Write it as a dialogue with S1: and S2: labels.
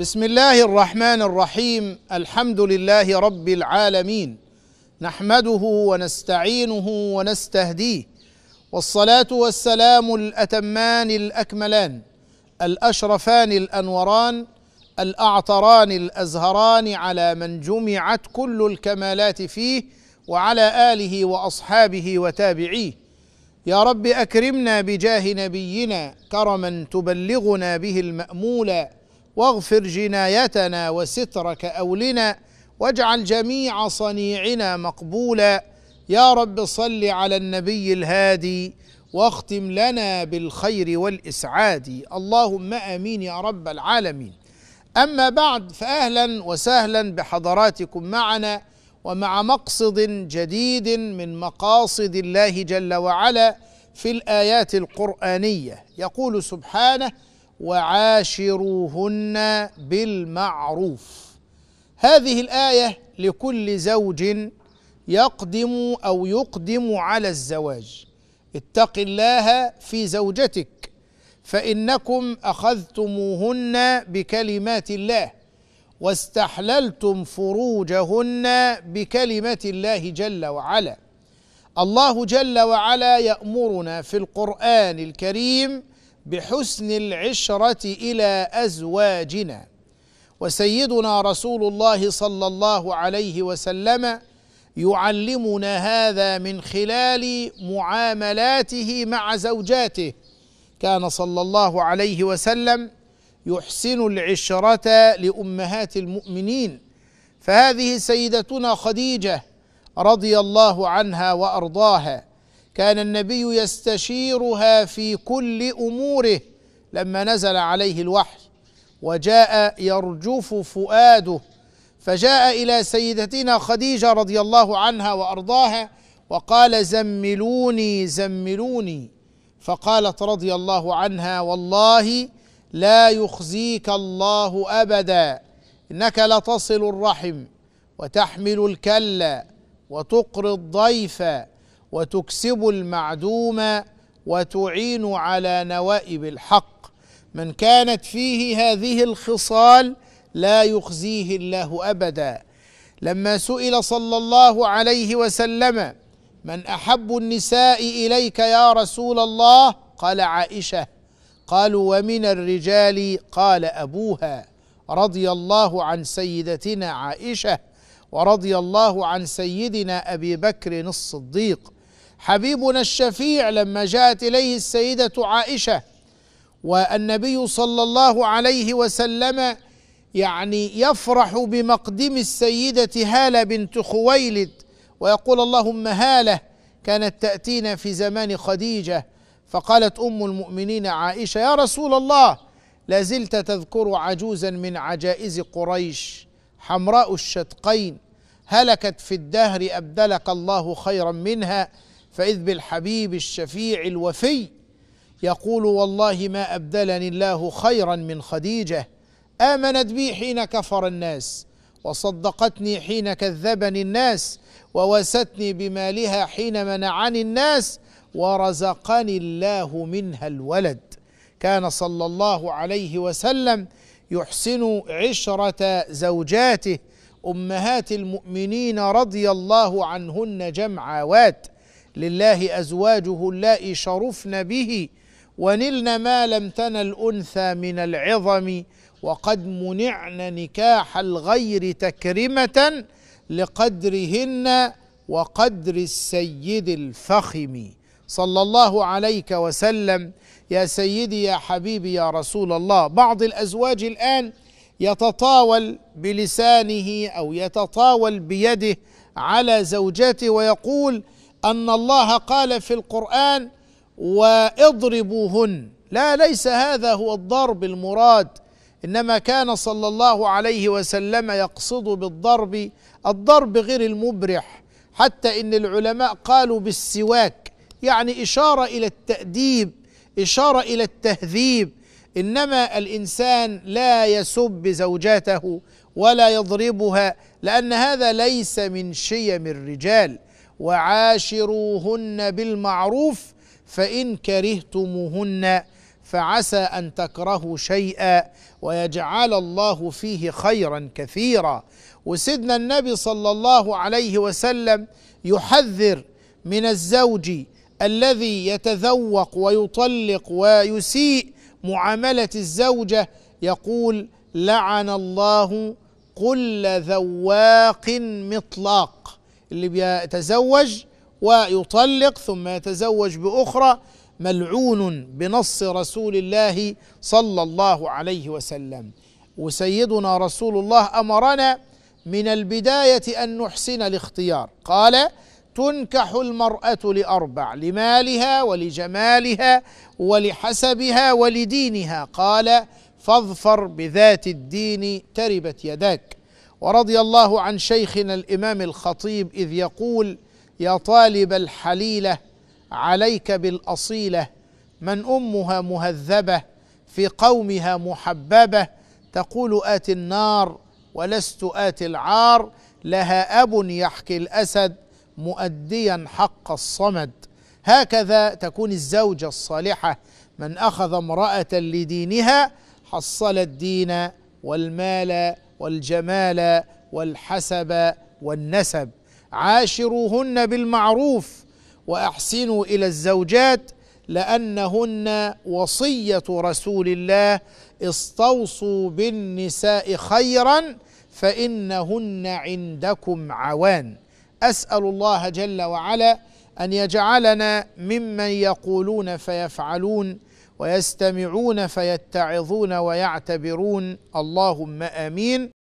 S1: بسم الله الرحمن الرحيم الحمد لله رب العالمين نحمده ونستعينه ونستهديه والصلاه والسلام الاتمان الاكملان الاشرفان الانوران الاعطران الازهران على من جمعت كل الكمالات فيه وعلى اله واصحابه وتابعيه يا رب اكرمنا بجاه نبينا كرما تبلغنا به المامولا واغفر جنايتنا وسترك اولنا واجعل جميع صنيعنا مقبولا يا رب صل على النبي الهادي واختم لنا بالخير والإسعاد اللهم آمين يا رب العالمين أما بعد فأهلا وسهلا بحضراتكم معنا ومع مقصد جديد من مقاصد الله جل وعلا في الآيات القرآنية يقول سبحانه وعاشروهن بالمعروف هذه الايه لكل زوج يقدم او يقدم على الزواج اتق الله في زوجتك فانكم اخذتموهن بكلمات الله واستحللتم فروجهن بكلمه الله جل وعلا الله جل وعلا يامرنا في القران الكريم بحسن العشرة إلى أزواجنا وسيدنا رسول الله صلى الله عليه وسلم يعلمنا هذا من خلال معاملاته مع زوجاته كان صلى الله عليه وسلم يحسن العشرة لأمهات المؤمنين فهذه سيدتنا خديجة رضي الله عنها وأرضاها كان النبي يستشيرها في كل اموره لما نزل عليه الوحي وجاء يرجف فؤاده فجاء الى سيدتنا خديجه رضي الله عنها وارضاها وقال زملوني زملوني فقالت رضي الله عنها والله لا يخزيك الله ابدا انك لتصل الرحم وتحمل الكلا وتقري الضيف وتكسب المعدوم وتعين على نوائب الحق من كانت فيه هذه الخصال لا يخزيه الله ابدا لما سئل صلى الله عليه وسلم من احب النساء اليك يا رسول الله قال عائشه قالوا ومن الرجال قال ابوها رضي الله عن سيدتنا عائشه ورضي الله عن سيدنا ابي بكر الصديق حبيبنا الشفيع لما جاءت اليه السيده عائشه والنبي صلى الله عليه وسلم يعني يفرح بمقدم السيده هاله بنت خويلد ويقول اللهم هاله كانت تاتينا في زمان خديجه فقالت ام المؤمنين عائشه يا رسول الله لازلت تذكر عجوزا من عجائز قريش حمراء الشدقين هلكت في الدهر ابدلك الله خيرا منها فإذ بالحبيب الشفيع الوفي يقول والله ما أبدلني الله خيرا من خديجة آمنت بي حين كفر الناس وصدقتني حين كذبني الناس ووستني بمالها حين منعني الناس ورزقني الله منها الولد كان صلى الله عليه وسلم يحسن عشرة زوجاته أمهات المؤمنين رضي الله عنهن جمعوات لله أزواجه اللائي شرفن به ونلن ما لم تنل أنثى من العظم وقد منعن نكاح الغير تكرمة لقدرهن وقدر السيد الفخم صلى الله عليك وسلم يا سيدي يا حبيبي يا رسول الله بعض الأزواج الآن يتطاول بلسانه أو يتطاول بيده على زوجته ويقول ان الله قال في القران واضربوهن لا ليس هذا هو الضرب المراد انما كان صلى الله عليه وسلم يقصد بالضرب الضرب غير المبرح حتى ان العلماء قالوا بالسواك يعني اشاره الى التاديب اشاره الى التهذيب انما الانسان لا يسب زوجته ولا يضربها لان هذا ليس من شيم الرجال وعاشروهن بالمعروف فان كرهتموهن فعسى ان تكرهوا شيئا ويجعل الله فيه خيرا كثيرا وسيدنا النبي صلى الله عليه وسلم يحذر من الزوج الذي يتذوق ويطلق ويسيء معامله الزوجه يقول لعن الله كل ذواق مطلاق اللي بيتزوج ويطلق ثم يتزوج باخرى ملعون بنص رسول الله صلى الله عليه وسلم وسيدنا رسول الله امرنا من البدايه ان نحسن الاختيار قال تنكح المراه لاربع لمالها ولجمالها ولحسبها ولدينها قال فاظفر بذات الدين تربت يداك ورضي الله عن شيخنا الامام الخطيب اذ يقول يا طالب الحليله عليك بالاصيله من امها مهذبه في قومها محببه تقول ات النار ولست اتي العار لها اب يحكي الاسد مؤديا حق الصمد هكذا تكون الزوجه الصالحه من اخذ امراه لدينها حصل الدين والمال والجمال والحسب والنسب عاشروهن بالمعروف واحسنوا الى الزوجات لانهن وصيه رسول الله استوصوا بالنساء خيرا فانهن عندكم عوان اسال الله جل وعلا ان يجعلنا ممن يقولون فيفعلون ويستمعون فيتعظون ويعتبرون اللهم امين